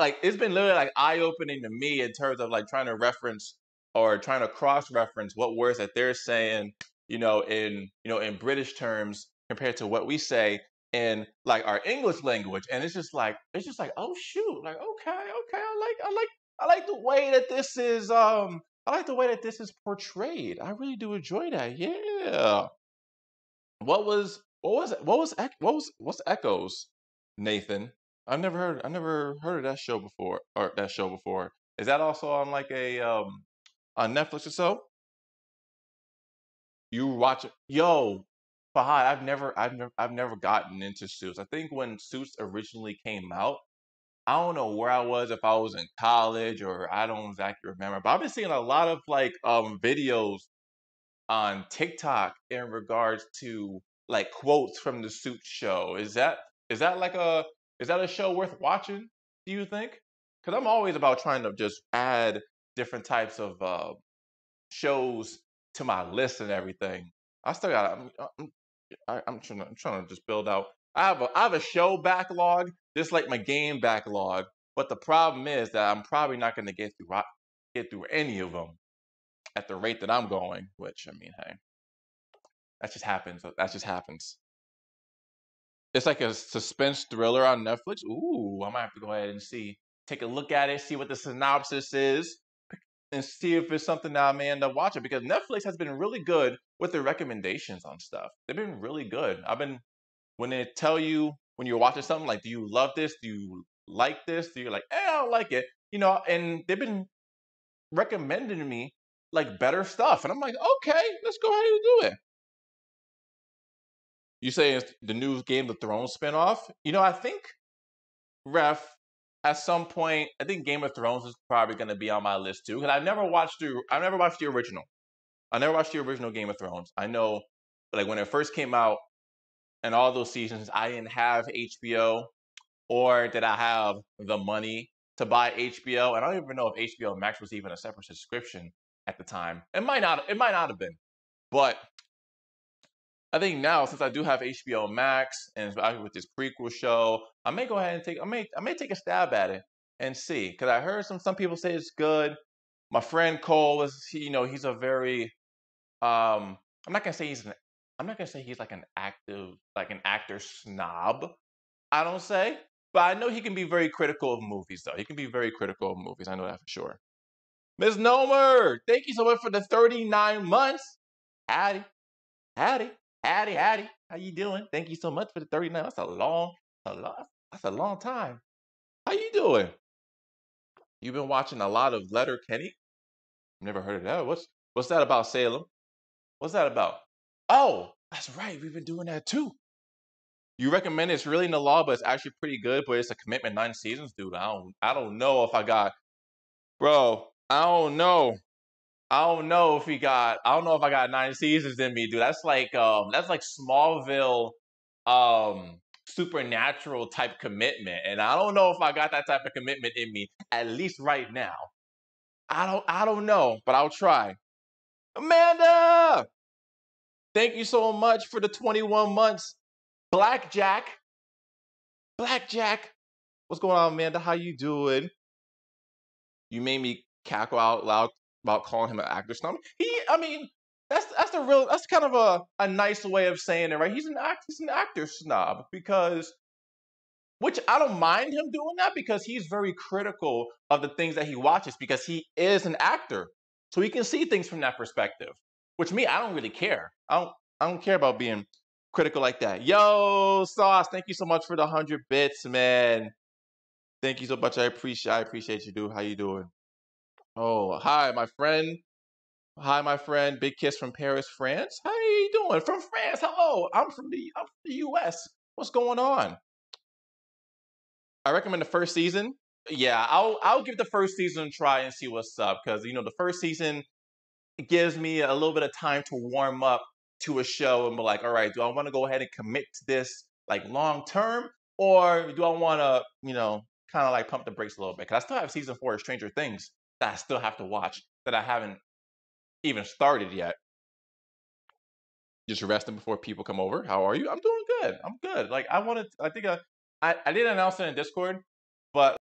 like it's been literally like eye opening to me in terms of like trying to reference or trying to cross reference what words that they're saying, you know, in you know in British terms compared to what we say in like our English language, and it's just like it's just like oh shoot, like okay, okay, I like I like I like the way that this is um I like the way that this is portrayed. I really do enjoy that. Yeah. What was what was what was what was what's Echoes, Nathan? I've never heard I never heard of that show before or that show before. Is that also on like a um on Netflix or so? You watch it. Yo, Fahad, I've never I've never I've never gotten into Suits. I think when Suits originally came out, I don't know where I was if I was in college or I don't exactly remember, but I've been seeing a lot of like um videos on TikTok in regards to like quotes from the suit show. Is that is that like a is that a show worth watching? Do you think? Because I'm always about trying to just add different types of uh, shows to my list and everything. I still got. I'm, uh, I'm, I, am i am i am trying. I'm trying to just build out. I have a I have a show backlog, just like my game backlog. But the problem is that I'm probably not going to get through get through any of them at the rate that I'm going. Which I mean, hey, that just happens. That just happens. It's like a suspense thriller on Netflix. Ooh, I might have to go ahead and see. Take a look at it, see what the synopsis is, and see if it's something that I may end up watching because Netflix has been really good with their recommendations on stuff. They've been really good. I've been, when they tell you, when you're watching something, like, do you love this? Do you like this? Do you like, eh, I don't like it? You know, and they've been recommending me like better stuff. And I'm like, okay, let's go ahead and do it. You say it's the new Game of Thrones spinoff. You know, I think, ref, at some point, I think Game of Thrones is probably going to be on my list too because I've never watched the I've never watched the original. I never watched the original Game of Thrones. I know, like when it first came out, and all those seasons, I didn't have HBO, or did I have the money to buy HBO? And I don't even know if HBO Max was even a separate subscription at the time. It might not. It might not have been, but I think now since I do have HBO Max and with this prequel show, I may go ahead and take I may I may take a stab at it and see because I heard some some people say it's good. My friend Cole is he, you know he's a very um I'm not gonna say he's an I'm not gonna say he's like an active like an actor snob. I don't say, but I know he can be very critical of movies though. He can be very critical of movies. I know that for sure. Ms. Nomer, thank you so much for the 39 months. Howdy. Howdy. Howdy, howdy. How you doing? Thank you so much for the 39. That's a long, a long, that's a long time. How you doing? You've been watching a lot of Letter Kenny? Never heard of that. What's what's that about, Salem? What's that about? Oh, that's right. We've been doing that too. You recommend it's really in the law, but it's actually pretty good, but it's a commitment nine seasons, dude. I don't I don't know if I got bro, I don't know. I don't know if he got. I don't know if I got nine seasons in me, dude. That's like um, that's like Smallville, um, supernatural type commitment, and I don't know if I got that type of commitment in me at least right now. I don't. I don't know, but I'll try. Amanda, thank you so much for the 21 months. Blackjack, Blackjack, what's going on, Amanda? How you doing? You made me cackle out loud about calling him an actor snob. He, I mean, that's that's the real that's kind of a, a nice way of saying it, right? He's an act he's an actor snob because which I don't mind him doing that because he's very critical of the things that he watches because he is an actor. So he can see things from that perspective. Which me, I don't really care. I don't I don't care about being critical like that. Yo, Sauce, thank you so much for the hundred bits, man. Thank you so much. I appreciate I appreciate you, dude. How you doing? Oh, hi, my friend. Hi, my friend. Big kiss from Paris, France. How you doing? From France. Hello. I'm from the I'm from the US. What's going on? I recommend the first season. Yeah, I'll I'll give the first season a try and see what's up. Cause you know, the first season gives me a little bit of time to warm up to a show and be like, all right, do I want to go ahead and commit to this like long term? Or do I wanna, you know, kind of like pump the brakes a little bit? Cause I still have season four of Stranger Things that I still have to watch that I haven't even started yet. Just resting before people come over. How are you? I'm doing good. I'm good. Like I wanted. I think I I, I did announce it in Discord, but